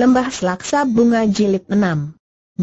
Lembah Selaksa Bunga Jilid 6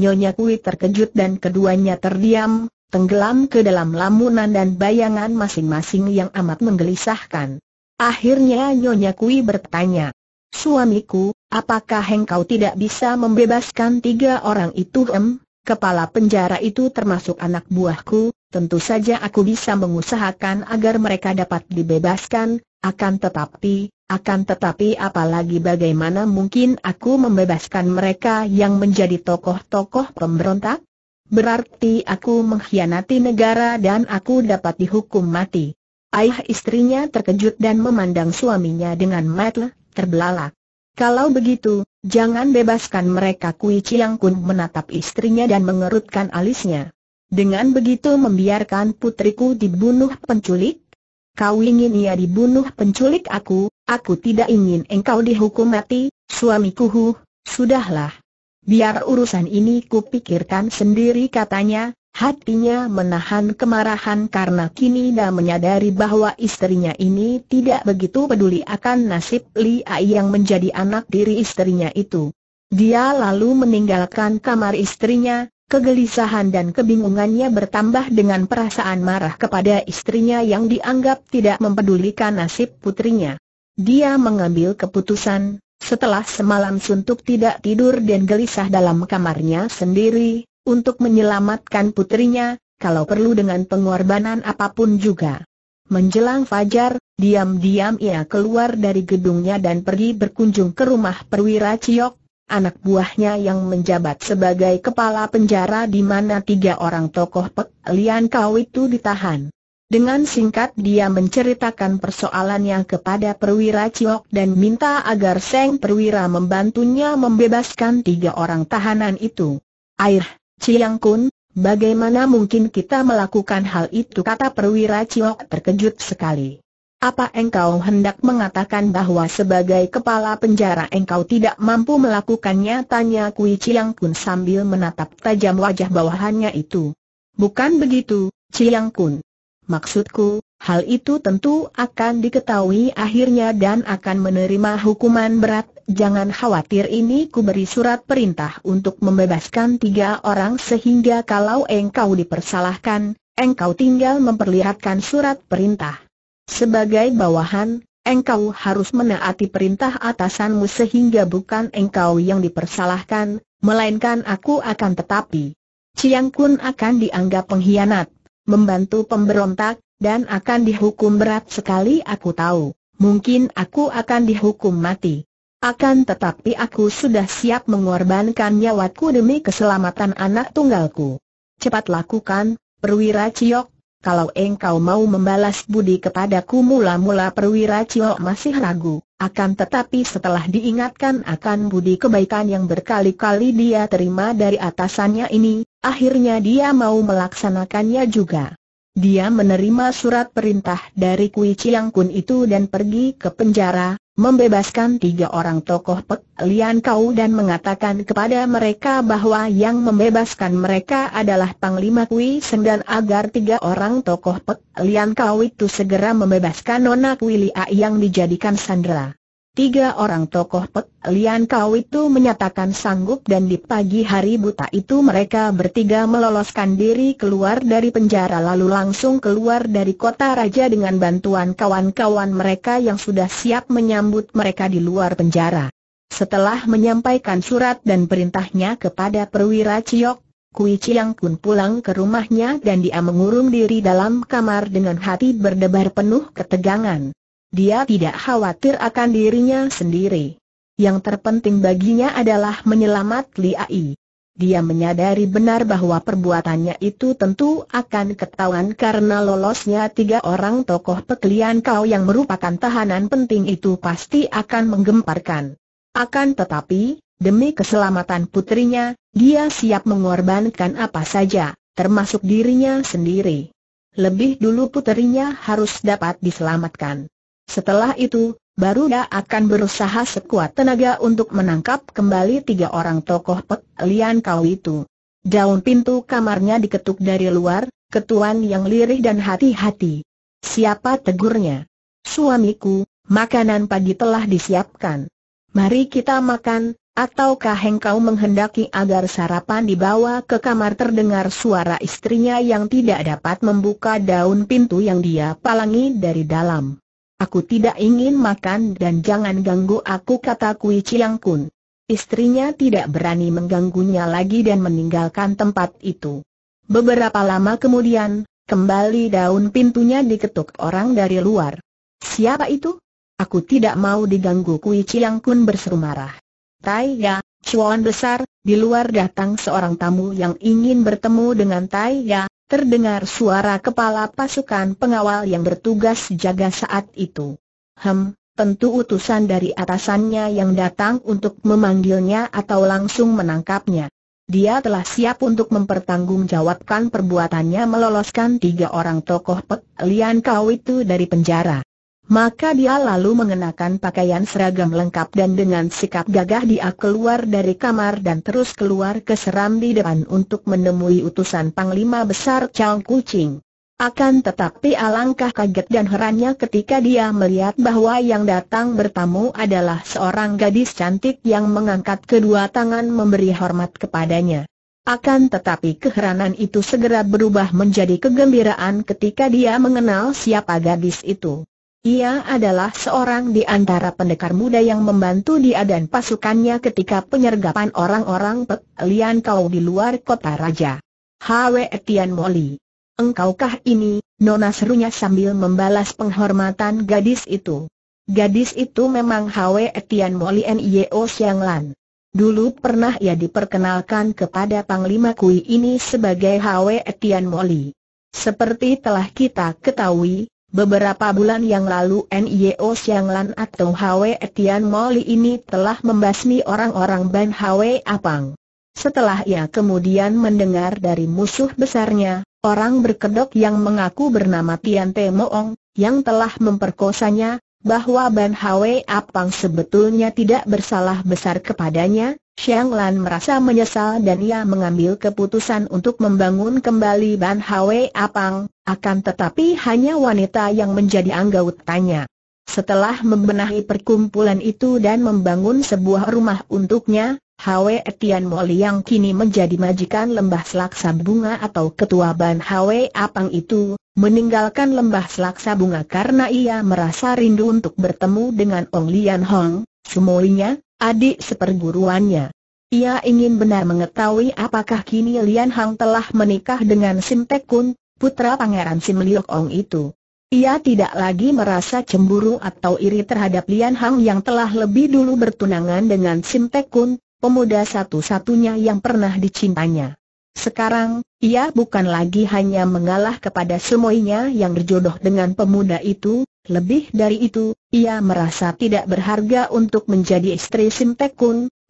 Nyonya Kui terkejut dan keduanya terdiam, tenggelam ke dalam lamunan dan bayangan masing-masing yang amat menggelisahkan. Akhirnya Nyonya Kui bertanya, Suamiku, apakah engkau tidak bisa membebaskan tiga orang itu em? Kepala penjara itu termasuk anak buahku, tentu saja aku bisa mengusahakan agar mereka dapat dibebaskan, akan tetapi, akan tetapi apalagi bagaimana mungkin aku membebaskan mereka yang menjadi tokoh-tokoh pemberontak? Berarti aku mengkhianati negara dan aku dapat dihukum mati. Ayah istrinya terkejut dan memandang suaminya dengan mata terbelalak. Kalau begitu, jangan bebaskan mereka Kui Chiang Kun menatap istrinya dan mengerutkan alisnya. Dengan begitu membiarkan putriku dibunuh penculik? Kau ingin ia dibunuh penculik aku, aku tidak ingin engkau dihukum mati, suamiku huh, sudahlah. Biar urusan ini kupikirkan sendiri katanya, hatinya menahan kemarahan karena kini dah menyadari bahwa istrinya ini tidak begitu peduli akan nasib Li Ai yang menjadi anak diri istrinya itu. Dia lalu meninggalkan kamar istrinya, Kegelisahan dan kebingungannya bertambah dengan perasaan marah kepada istrinya yang dianggap tidak mempedulikan nasib putrinya. Dia mengambil keputusan, setelah semalam suntuk tidak tidur dan gelisah dalam kamarnya sendiri, untuk menyelamatkan putrinya, kalau perlu dengan pengorbanan apapun juga. Menjelang fajar, diam-diam ia keluar dari gedungnya dan pergi berkunjung ke rumah perwira Ciok, anak buahnya yang menjabat sebagai kepala penjara di mana tiga orang tokoh Pek Lian Kau itu ditahan. Dengan singkat dia menceritakan persoalannya kepada perwira Ciok dan minta agar Seng perwira membantunya membebaskan tiga orang tahanan itu. Air, Ciang Kun, bagaimana mungkin kita melakukan hal itu kata perwira Ciok terkejut sekali. Apa engkau hendak mengatakan bahwa sebagai kepala penjara engkau tidak mampu melakukannya? Tanya Kui Chiang Kun sambil menatap tajam wajah bawahannya itu. Bukan begitu, Chiang Kun. Maksudku, hal itu tentu akan diketahui akhirnya dan akan menerima hukuman berat. Jangan khawatir ini ku beri surat perintah untuk membebaskan tiga orang sehingga kalau engkau dipersalahkan, engkau tinggal memperlihatkan surat perintah. Sebagai bawahan, engkau harus menaati perintah atasanmu sehingga bukan engkau yang dipersalahkan, melainkan aku akan tetapi. Ciang Kun akan dianggap pengkhianat, membantu pemberontak, dan akan dihukum berat sekali aku tahu. Mungkin aku akan dihukum mati. Akan tetapi aku sudah siap mengorbankan nyawaku demi keselamatan anak tunggalku. Cepat lakukan, perwira Ciok, kalau engkau mau membalas budi kepadaku mula-mula perwira Cio masih ragu, akan tetapi setelah diingatkan akan budi kebaikan yang berkali-kali dia terima dari atasannya ini, akhirnya dia mau melaksanakannya juga. Dia menerima surat perintah dari Kui Chiang Kun itu dan pergi ke penjara, membebaskan tiga orang tokoh Pek Lian Kau dan mengatakan kepada mereka bahwa yang membebaskan mereka adalah Panglima Kui Sendan agar tiga orang tokoh Pek Lian Kau itu segera membebaskan Nona Kui Lia yang dijadikan sandera. Tiga orang tokoh Pek Lian Kau itu menyatakan sanggup dan di pagi hari buta itu mereka bertiga meloloskan diri keluar dari penjara lalu langsung keluar dari kota raja dengan bantuan kawan-kawan mereka yang sudah siap menyambut mereka di luar penjara. Setelah menyampaikan surat dan perintahnya kepada perwira Ciok, Kui Chiang pun pulang ke rumahnya dan dia mengurung diri dalam kamar dengan hati berdebar penuh ketegangan. Dia tidak khawatir akan dirinya sendiri. Yang terpenting baginya adalah menyelamat Liai. Dia menyadari benar bahwa perbuatannya itu tentu akan ketahuan karena lolosnya tiga orang tokoh pekelian kau yang merupakan tahanan penting itu pasti akan menggemparkan. Akan tetapi, demi keselamatan putrinya, dia siap mengorbankan apa saja, termasuk dirinya sendiri. Lebih dulu putrinya harus dapat diselamatkan. Setelah itu, baru dia akan berusaha sekuat tenaga untuk menangkap kembali tiga orang tokoh Pek Lian Kau itu. Daun pintu kamarnya diketuk dari luar, ketuan yang lirih dan hati-hati. Siapa tegurnya? Suamiku, makanan pagi telah disiapkan. Mari kita makan, ataukah engkau menghendaki agar sarapan dibawa ke kamar terdengar suara istrinya yang tidak dapat membuka daun pintu yang dia palangi dari dalam. Aku tidak ingin makan dan jangan ganggu aku kata Kui Chiang Kun. Istrinya tidak berani mengganggunya lagi dan meninggalkan tempat itu. Beberapa lama kemudian, kembali daun pintunya diketuk orang dari luar. Siapa itu? Aku tidak mau diganggu Kui Chiang Kun berseru marah. Tai Ya, Chuan besar, di luar datang seorang tamu yang ingin bertemu dengan Tai Ya, terdengar suara kepala pasukan pengawal yang bertugas jaga saat itu. Hem, tentu utusan dari atasannya yang datang untuk memanggilnya atau langsung menangkapnya. Dia telah siap untuk mempertanggungjawabkan perbuatannya meloloskan tiga orang tokoh Pek Lian Kau itu dari penjara. Maka dia lalu mengenakan pakaian seragam lengkap dan dengan sikap gagah dia keluar dari kamar dan terus keluar ke serambi depan untuk menemui utusan Panglima Besar Chang Kucing. Akan tetapi alangkah kaget dan herannya ketika dia melihat bahwa yang datang bertamu adalah seorang gadis cantik yang mengangkat kedua tangan memberi hormat kepadanya. Akan tetapi keheranan itu segera berubah menjadi kegembiraan ketika dia mengenal siapa gadis itu. Ia adalah seorang di antara pendekar muda yang membantu dia dan pasukannya ketika penyergapan orang-orang Pek Lian Kau di luar kota raja. Hwe Tian Moli. Engkaukah ini, Nona serunya sambil membalas penghormatan gadis itu. Gadis itu memang Hwe Tian Moli Nio Siang Lan. Dulu pernah ia diperkenalkan kepada Panglima Kui ini sebagai Hwe Tian Moli. Seperti telah kita ketahui, Beberapa bulan yang lalu NIO Sianglan atau Hwe Etian Moli ini telah membasmi orang-orang Ban Hwe Apang. Setelah ia kemudian mendengar dari musuh besarnya, orang berkedok yang mengaku bernama Tian Te Moong, yang telah memperkosanya, bahwa Ban Hwe Apang sebetulnya tidak bersalah besar kepadanya, Xiang Lan merasa menyesal dan ia mengambil keputusan untuk membangun kembali Ban Hwe Apang, akan tetapi hanya wanita yang menjadi anggotanya. Setelah membenahi perkumpulan itu dan membangun sebuah rumah untuknya, Hwe Etian Moli yang kini menjadi majikan lembah selaksa bunga atau ketua Ban Hwe Apang itu, meninggalkan lembah selaksa bunga karena ia merasa rindu untuk bertemu dengan Ong Lian Hong, semuanya, adik seperguruannya. Ia ingin benar mengetahui apakah kini Lian Hong telah menikah dengan Sim Tek Kun, putra pangeran Sim Liok Ong itu. Ia tidak lagi merasa cemburu atau iri terhadap Lian Hong yang telah lebih dulu bertunangan dengan Sim Tek Kun, pemuda satu-satunya yang pernah dicintanya. Sekarang, ia bukan lagi hanya mengalah kepada semuanya yang berjodoh dengan pemuda itu, lebih dari itu, ia merasa tidak berharga untuk menjadi istri Simtek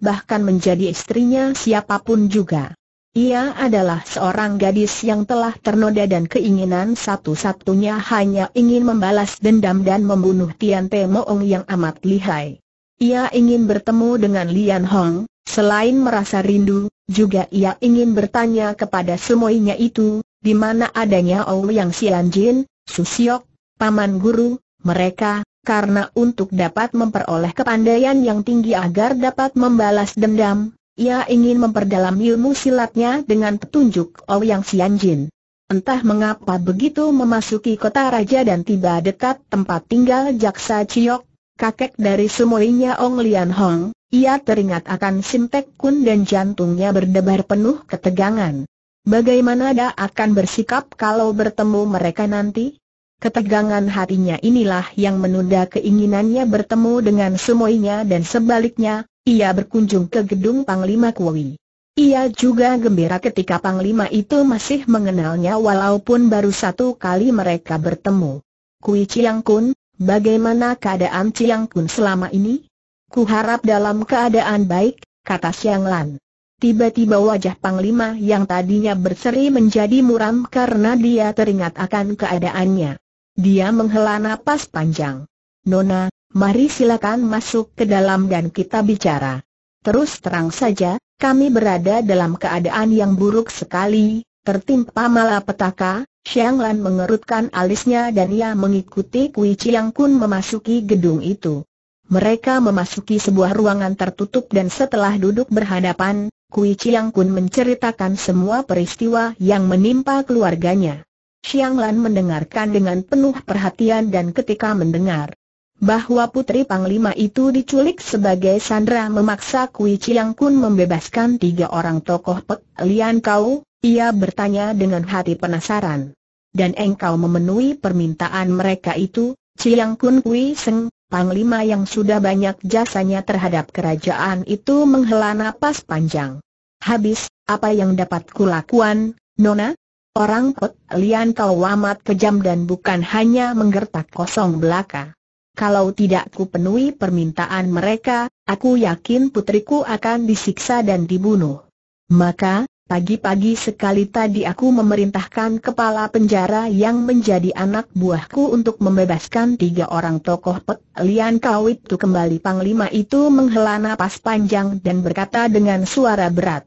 bahkan menjadi istrinya siapapun juga. Ia adalah seorang gadis yang telah ternoda dan keinginan satu-satunya hanya ingin membalas dendam dan membunuh Tian Te Moong yang amat lihai. Ia ingin bertemu dengan Lian Hong, Selain merasa rindu, juga ia ingin bertanya kepada semuanya itu, di mana adanya Yang Jin, Su Susiok, Paman Guru, mereka, karena untuk dapat memperoleh kepandaian yang tinggi agar dapat membalas dendam, ia ingin memperdalam ilmu silatnya dengan petunjuk Yang Sian Jin. Entah mengapa begitu memasuki kota raja dan tiba dekat tempat tinggal Jaksa Ciok, kakek dari semuanya Ong Lian Hong, ia teringat akan Simtek Kun dan jantungnya berdebar penuh ketegangan. Bagaimana dia akan bersikap kalau bertemu mereka nanti? Ketegangan hatinya inilah yang menunda keinginannya bertemu dengan semuanya dan sebaliknya, ia berkunjung ke gedung Panglima Kuwi. Ia juga gembira ketika Panglima itu masih mengenalnya walaupun baru satu kali mereka bertemu. Kui Chiang Kun, bagaimana keadaan Chiang Kun selama ini? Ku harap dalam keadaan baik, kata Siang Lan. Tiba-tiba wajah Panglima yang tadinya berseri menjadi muram karena dia teringat akan keadaannya. Dia menghela napas panjang. Nona, mari silakan masuk ke dalam dan kita bicara. Terus terang saja, kami berada dalam keadaan yang buruk sekali, tertimpa malapetaka, Xiang Lan mengerutkan alisnya dan ia mengikuti Kui Chiang Kun memasuki gedung itu. Mereka memasuki sebuah ruangan tertutup dan setelah duduk berhadapan, Kui Chiang Kun menceritakan semua peristiwa yang menimpa keluarganya. Xiang Lan mendengarkan dengan penuh perhatian dan ketika mendengar bahwa putri Panglima itu diculik sebagai sandera memaksa Kui Chiang Kun membebaskan tiga orang tokoh Pek Lian Kau, ia bertanya dengan hati penasaran. Dan engkau memenuhi permintaan mereka itu, Chiang Kun Kui Seng, Panglima yang sudah banyak jasanya terhadap kerajaan itu menghela napas panjang. Habis, apa yang dapat kulakukan, Nona? Orang Pot Lian kau amat kejam dan bukan hanya menggertak kosong belaka. Kalau tidak ku penuhi permintaan mereka, aku yakin putriku akan disiksa dan dibunuh. Maka, Pagi-pagi sekali tadi aku memerintahkan kepala penjara yang menjadi anak buahku untuk membebaskan tiga orang tokoh Pek Lian Kau itu kembali Panglima itu menghela napas panjang dan berkata dengan suara berat.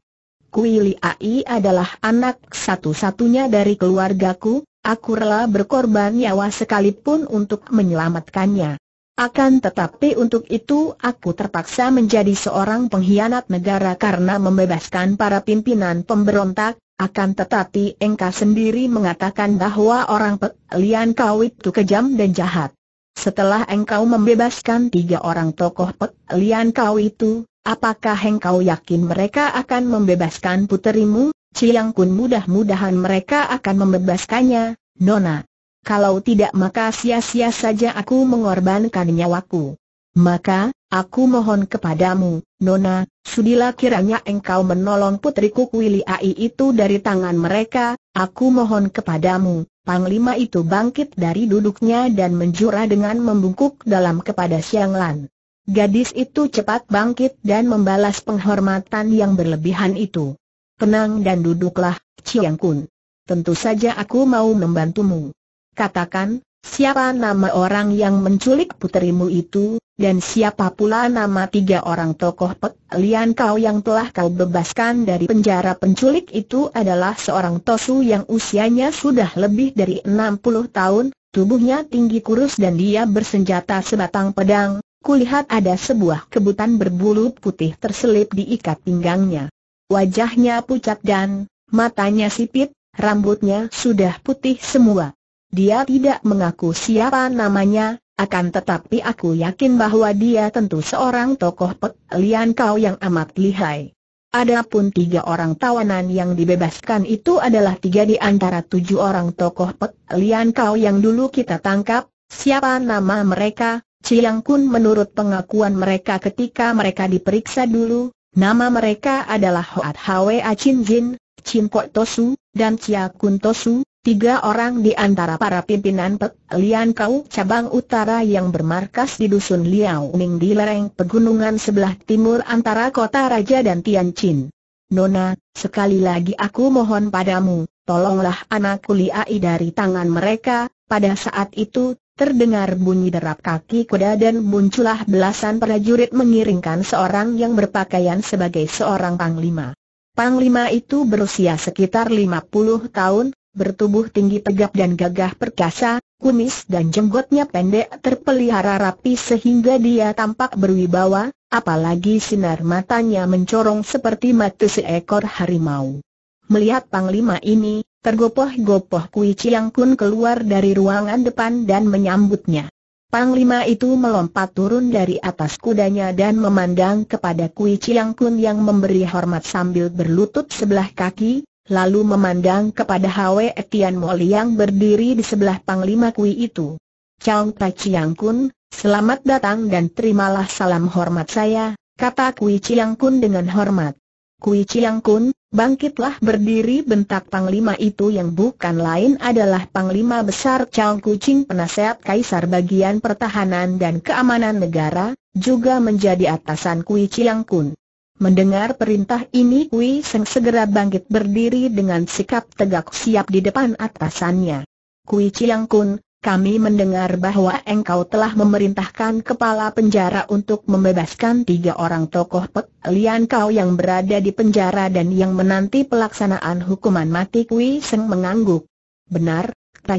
Kui Li Ai adalah anak satu-satunya dari keluargaku, aku rela berkorban nyawa sekalipun untuk menyelamatkannya. Akan tetapi untuk itu aku terpaksa menjadi seorang pengkhianat negara karena membebaskan para pimpinan pemberontak, akan tetapi engkau sendiri mengatakan bahwa orang pelian kau itu kejam dan jahat. Setelah engkau membebaskan tiga orang tokoh pelian kau itu, apakah engkau yakin mereka akan membebaskan puterimu, Ciyang Kun mudah-mudahan mereka akan membebaskannya, Nona. Kalau tidak maka sia-sia saja aku mengorbankan nyawaku. Maka, aku mohon kepadamu, Nona, sudilah kiranya engkau menolong putriku Ai itu dari tangan mereka, aku mohon kepadamu. Panglima itu bangkit dari duduknya dan menjura dengan membungkuk dalam kepada Siang Lan. Gadis itu cepat bangkit dan membalas penghormatan yang berlebihan itu. Tenang dan duduklah, Chiang Kun. Tentu saja aku mau membantumu. Katakan, siapa nama orang yang menculik putrimu itu, dan siapa pula nama tiga orang tokoh Pek Lian Kau yang telah kau bebaskan dari penjara penculik itu adalah seorang Tosu yang usianya sudah lebih dari 60 tahun, tubuhnya tinggi kurus dan dia bersenjata sebatang pedang, kulihat ada sebuah kebutan berbulu putih terselip di ikat pinggangnya. Wajahnya pucat dan matanya sipit, rambutnya sudah putih semua. Dia tidak mengaku siapa namanya, akan tetapi aku yakin bahwa dia tentu seorang tokoh Pek Kau yang amat lihai. Adapun tiga orang tawanan yang dibebaskan itu adalah tiga di antara tujuh orang tokoh Pek Kau yang dulu kita tangkap, siapa nama mereka? Ciyang Kun menurut pengakuan mereka ketika mereka diperiksa dulu, nama mereka adalah Hoat Hwa Chin Jin, Chin Kok Tosu, dan Chia Kun Tosu, Tiga orang di antara para pimpinan Pek Lian Kau cabang utara yang bermarkas di Dusun Liao Ning di lereng pegunungan sebelah timur antara kota Raja dan Tianjin. Nona, sekali lagi aku mohon padamu, tolonglah anak kuliai dari tangan mereka. Pada saat itu, terdengar bunyi derap kaki kuda dan muncullah belasan prajurit mengiringkan seorang yang berpakaian sebagai seorang panglima. Panglima itu berusia sekitar 50 tahun, bertubuh tinggi tegap dan gagah perkasa, kumis dan jenggotnya pendek terpelihara rapi sehingga dia tampak berwibawa, apalagi sinar matanya mencorong seperti mata seekor harimau. Melihat panglima ini, tergopoh-gopoh Kui Chiang Kun keluar dari ruangan depan dan menyambutnya. Panglima itu melompat turun dari atas kudanya dan memandang kepada Kui Chiang Kun yang memberi hormat sambil berlutut sebelah kaki, lalu memandang kepada Hwe Etian Mol yang berdiri di sebelah Panglima Kui itu. Chang Tai Chiang Kun, selamat datang dan terimalah salam hormat saya, kata Kui Chiang Kun dengan hormat. Kui Chiang Kun, bangkitlah berdiri bentak Panglima itu yang bukan lain adalah Panglima Besar Chang Kucing Penasehat Kaisar Bagian Pertahanan dan Keamanan Negara, juga menjadi atasan Kui Chiang Kun. Mendengar perintah ini Kui Seng segera bangkit berdiri dengan sikap tegak siap di depan atasannya. Kui Chiang Kun, kami mendengar bahwa engkau telah memerintahkan kepala penjara untuk membebaskan tiga orang tokoh Pek Lian Kau yang berada di penjara dan yang menanti pelaksanaan hukuman mati Kui Seng mengangguk. Benar,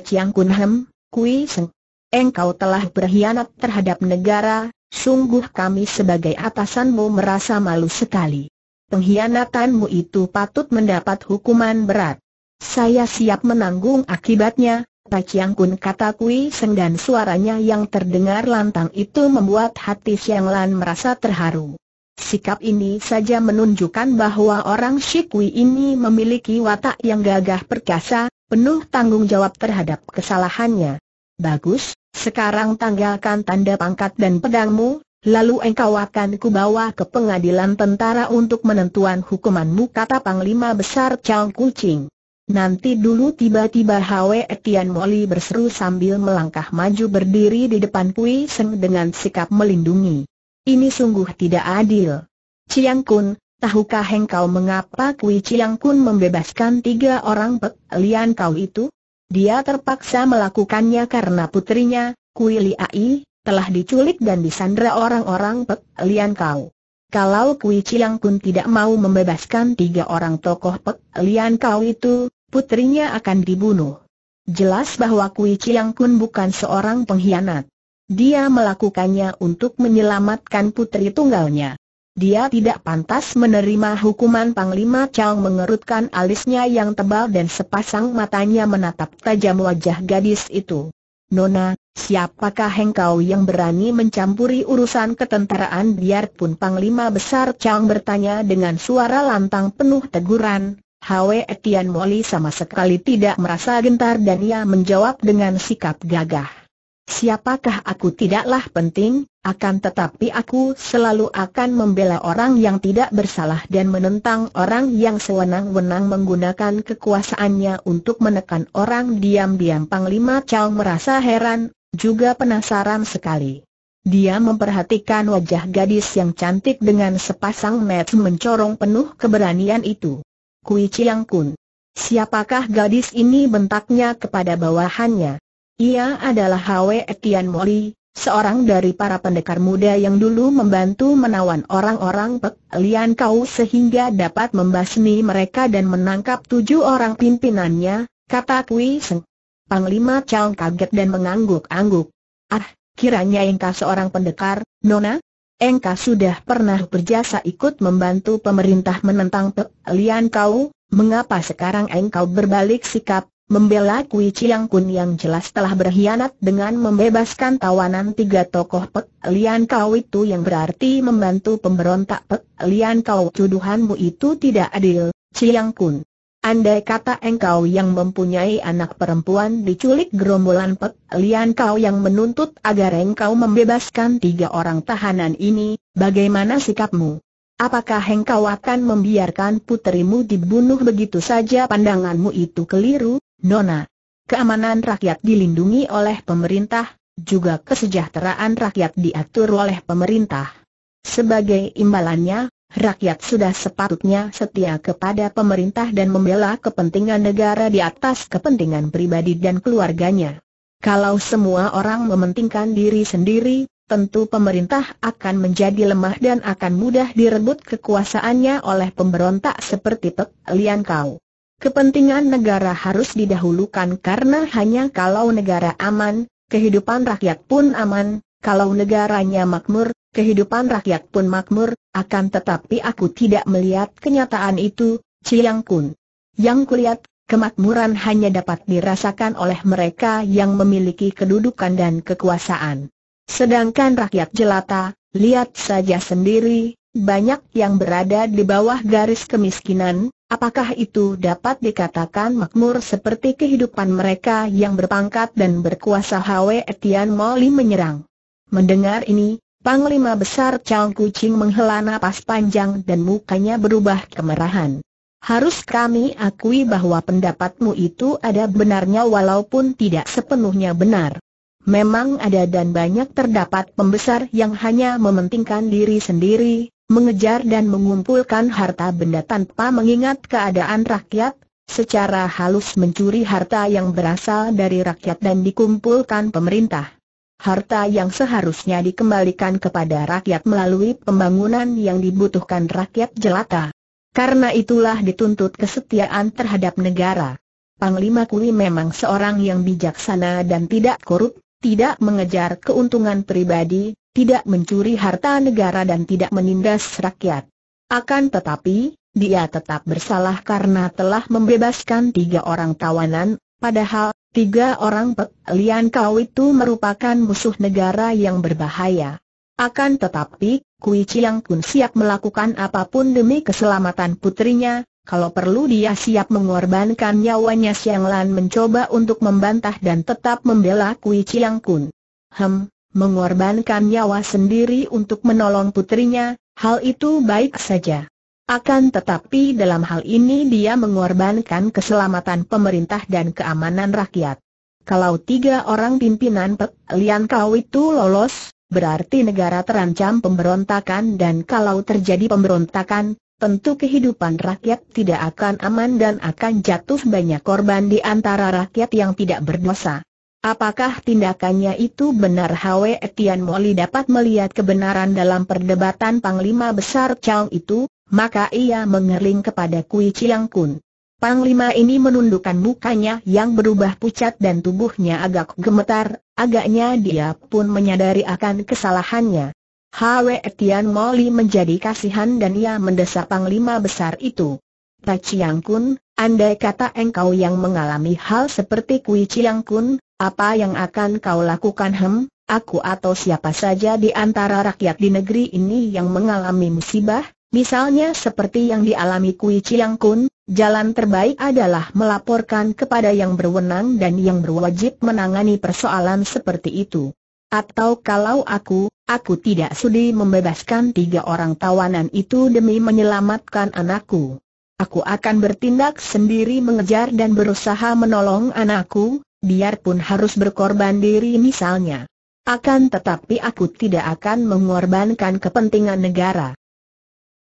Chiang Kun Hem, Kui Seng. Engkau telah berkhianat terhadap negara, sungguh kami sebagai atasanmu merasa malu sekali. Pengkhianatanmu itu patut mendapat hukuman berat. Saya siap menanggung akibatnya, Pak Chiang Kun kata Kui Seng dan suaranya yang terdengar lantang itu membuat hati Siang Lan merasa terharu. Sikap ini saja menunjukkan bahwa orang Kui ini memiliki watak yang gagah perkasa, penuh tanggung jawab terhadap kesalahannya. Bagus, sekarang tanggalkan tanda pangkat dan pedangmu, lalu engkau akan kubawa ke pengadilan tentara untuk menentukan hukumanmu kata Panglima Besar Chang Kucing. Nanti dulu tiba-tiba Hwe Etian Moli berseru sambil melangkah maju berdiri di depan Pui Seng dengan sikap melindungi. Ini sungguh tidak adil. Chiang Kun, tahukah engkau mengapa Kui Chiang Kun membebaskan tiga orang pek lian kau itu? Dia terpaksa melakukannya karena putrinya, Kui Ai, telah diculik dan disandra orang-orang Pek Lian Kau. Kalau Kui Chiang Kun tidak mau membebaskan tiga orang tokoh Pek Lian Kau itu, putrinya akan dibunuh. Jelas bahwa Kui Chiang Kun bukan seorang pengkhianat. Dia melakukannya untuk menyelamatkan putri tunggalnya. Dia tidak pantas menerima hukuman Panglima Chiang mengerutkan alisnya yang tebal dan sepasang matanya menatap tajam wajah gadis itu. Nona, siapakah engkau yang berani mencampuri urusan ketentaraan biarpun Panglima Besar Chang bertanya dengan suara lantang penuh teguran, Hwe Etian Moli sama sekali tidak merasa gentar dan ia menjawab dengan sikap gagah. Siapakah aku tidaklah penting, akan tetapi aku selalu akan membela orang yang tidak bersalah dan menentang orang yang sewenang-wenang menggunakan kekuasaannya untuk menekan orang diam-diam Panglima Chow merasa heran, juga penasaran sekali. Dia memperhatikan wajah gadis yang cantik dengan sepasang mata mencorong penuh keberanian itu. Kui Chiang Kun. Siapakah gadis ini bentaknya kepada bawahannya? Ia adalah Hwe Etian Moli, seorang dari para pendekar muda yang dulu membantu menawan orang-orang Pek Lian Kau sehingga dapat membasmi mereka dan menangkap tujuh orang pimpinannya, kata Kui Seng. Panglima Chang kaget dan mengangguk-angguk. Ah, kiranya engkau seorang pendekar, Nona? Engkau sudah pernah berjasa ikut membantu pemerintah menentang Pek Lian Kau, mengapa sekarang engkau berbalik sikap, membela Kui Chiang Kun yang jelas telah berkhianat dengan membebaskan tawanan tiga tokoh Pek Lian Kau itu yang berarti membantu pemberontak Pek Lian Kau tuduhanmu itu tidak adil, Chiang Kun. Andai kata engkau yang mempunyai anak perempuan diculik gerombolan Pek Lian Kau yang menuntut agar engkau membebaskan tiga orang tahanan ini, bagaimana sikapmu? Apakah engkau akan membiarkan putrimu dibunuh begitu saja pandanganmu itu keliru? Nona, keamanan rakyat dilindungi oleh pemerintah, juga kesejahteraan rakyat diatur oleh pemerintah. Sebagai imbalannya, rakyat sudah sepatutnya setia kepada pemerintah dan membela kepentingan negara di atas kepentingan pribadi dan keluarganya. Kalau semua orang mementingkan diri sendiri, tentu pemerintah akan menjadi lemah dan akan mudah direbut kekuasaannya oleh pemberontak seperti Pek Lian Kau. Kepentingan negara harus didahulukan karena hanya kalau negara aman, kehidupan rakyat pun aman, kalau negaranya makmur, kehidupan rakyat pun makmur, akan tetapi aku tidak melihat kenyataan itu, Ciyang Kun. Yang kulihat, kemakmuran hanya dapat dirasakan oleh mereka yang memiliki kedudukan dan kekuasaan. Sedangkan rakyat jelata, lihat saja sendiri, banyak yang berada di bawah garis kemiskinan, apakah itu dapat dikatakan makmur seperti kehidupan mereka yang berpangkat dan berkuasa Hwe Etian Moli menyerang? Mendengar ini, Panglima Besar Chang Kucing menghela napas panjang dan mukanya berubah kemerahan. Harus kami akui bahwa pendapatmu itu ada benarnya walaupun tidak sepenuhnya benar. Memang ada dan banyak terdapat pembesar yang hanya mementingkan diri sendiri, mengejar dan mengumpulkan harta benda tanpa mengingat keadaan rakyat, secara halus mencuri harta yang berasal dari rakyat dan dikumpulkan pemerintah. Harta yang seharusnya dikembalikan kepada rakyat melalui pembangunan yang dibutuhkan rakyat jelata. Karena itulah dituntut kesetiaan terhadap negara. Panglima Kuli memang seorang yang bijaksana dan tidak korup, tidak mengejar keuntungan pribadi, tidak mencuri harta negara dan tidak menindas rakyat. Akan tetapi, dia tetap bersalah karena telah membebaskan tiga orang tawanan, padahal tiga orang pelian Kau itu merupakan musuh negara yang berbahaya. Akan tetapi, Kui Chiang Kun siap melakukan apapun demi keselamatan putrinya, kalau perlu dia siap mengorbankan nyawanya Siang Lan mencoba untuk membantah dan tetap membela Kui Chiang Kun. Hem, mengorbankan nyawa sendiri untuk menolong putrinya, hal itu baik saja. Akan tetapi dalam hal ini dia mengorbankan keselamatan pemerintah dan keamanan rakyat. Kalau tiga orang pimpinan Pek Lian Kau itu lolos, berarti negara terancam pemberontakan dan kalau terjadi pemberontakan, tentu kehidupan rakyat tidak akan aman dan akan jatuh banyak korban di antara rakyat yang tidak berdosa. Apakah tindakannya itu benar Hwe Etian Moli dapat melihat kebenaran dalam perdebatan Panglima Besar Chao itu, maka ia mengering kepada Kui Chiang Kun. Panglima ini menundukkan mukanya yang berubah pucat dan tubuhnya agak gemetar, agaknya dia pun menyadari akan kesalahannya. Hwe Etian Moli menjadi kasihan dan ia mendesak Panglima Besar itu. Ta Chiang Kun, andai kata engkau yang mengalami hal seperti Kui Chiang Kun, apa yang akan kau lakukan hem, aku atau siapa saja di antara rakyat di negeri ini yang mengalami musibah, misalnya seperti yang dialami Kui Chiang Kun, jalan terbaik adalah melaporkan kepada yang berwenang dan yang berwajib menangani persoalan seperti itu. Atau kalau aku, aku tidak sudi membebaskan tiga orang tawanan itu demi menyelamatkan anakku. Aku akan bertindak sendiri mengejar dan berusaha menolong anakku, biarpun harus berkorban diri misalnya. Akan tetapi aku tidak akan mengorbankan kepentingan negara.